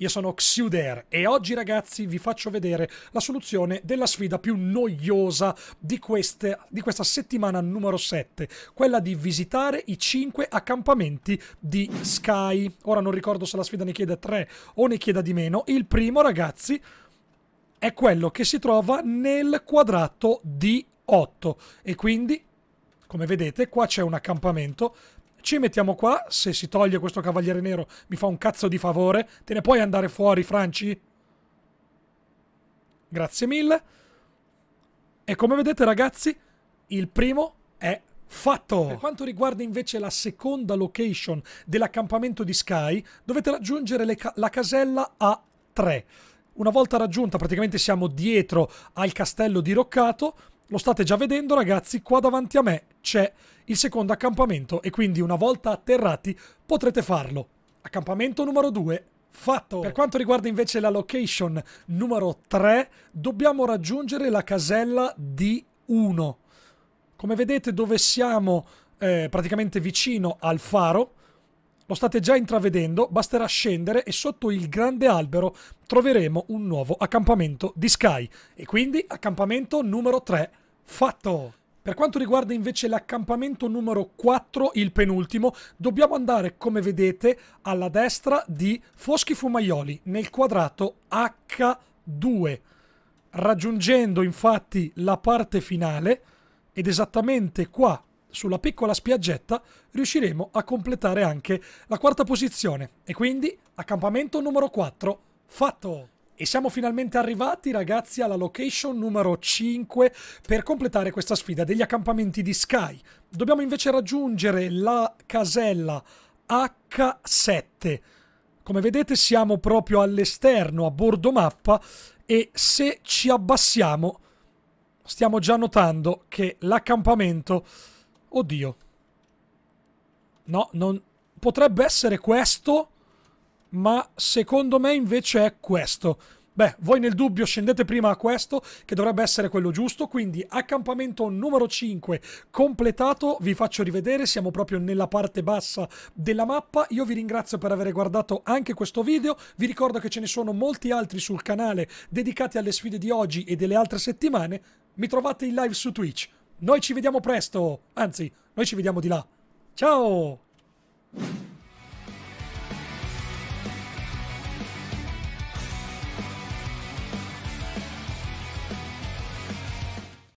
io sono Xuder e oggi ragazzi vi faccio vedere la soluzione della sfida più noiosa di, queste, di questa settimana numero 7, quella di visitare i 5 accampamenti di Sky. Ora non ricordo se la sfida ne chiede 3 o ne chieda di meno. Il primo ragazzi è quello che si trova nel quadrato d 8 e quindi come vedete qua c'è un accampamento ci mettiamo qua, se si toglie questo cavaliere nero mi fa un cazzo di favore, te ne puoi andare fuori Franci? Grazie mille. E come vedete ragazzi, il primo è fatto. Per quanto riguarda invece la seconda location dell'accampamento di Sky, dovete raggiungere ca la casella A3. Una volta raggiunta praticamente siamo dietro al castello diroccato, lo state già vedendo ragazzi, qua davanti a me c'è il secondo accampamento e quindi una volta atterrati potrete farlo. Accampamento numero 2 fatto. Per quanto riguarda invece la location numero 3, dobbiamo raggiungere la casella D1. Come vedete dove siamo eh, praticamente vicino al faro, lo state già intravedendo, basterà scendere e sotto il grande albero troveremo un nuovo accampamento di Sky. E quindi accampamento numero 3 fatto! Per quanto riguarda invece l'accampamento numero 4, il penultimo, dobbiamo andare, come vedete, alla destra di Foschi Fumaioli, nel quadrato H2, raggiungendo infatti la parte finale, ed esattamente qua, sulla piccola spiaggetta riusciremo a completare anche la quarta posizione e quindi accampamento numero 4 fatto! E siamo finalmente arrivati ragazzi alla location numero 5 per completare questa sfida degli accampamenti di Sky. Dobbiamo invece raggiungere la casella H7. Come vedete siamo proprio all'esterno, a bordo mappa e se ci abbassiamo stiamo già notando che l'accampamento Oddio. No, non... Potrebbe essere questo, ma secondo me invece è questo. Beh, voi nel dubbio scendete prima a questo, che dovrebbe essere quello giusto, quindi accampamento numero 5 completato, vi faccio rivedere, siamo proprio nella parte bassa della mappa, io vi ringrazio per aver guardato anche questo video, vi ricordo che ce ne sono molti altri sul canale dedicati alle sfide di oggi e delle altre settimane, mi trovate in live su Twitch. Noi ci vediamo presto, anzi, noi ci vediamo di là. Ciao!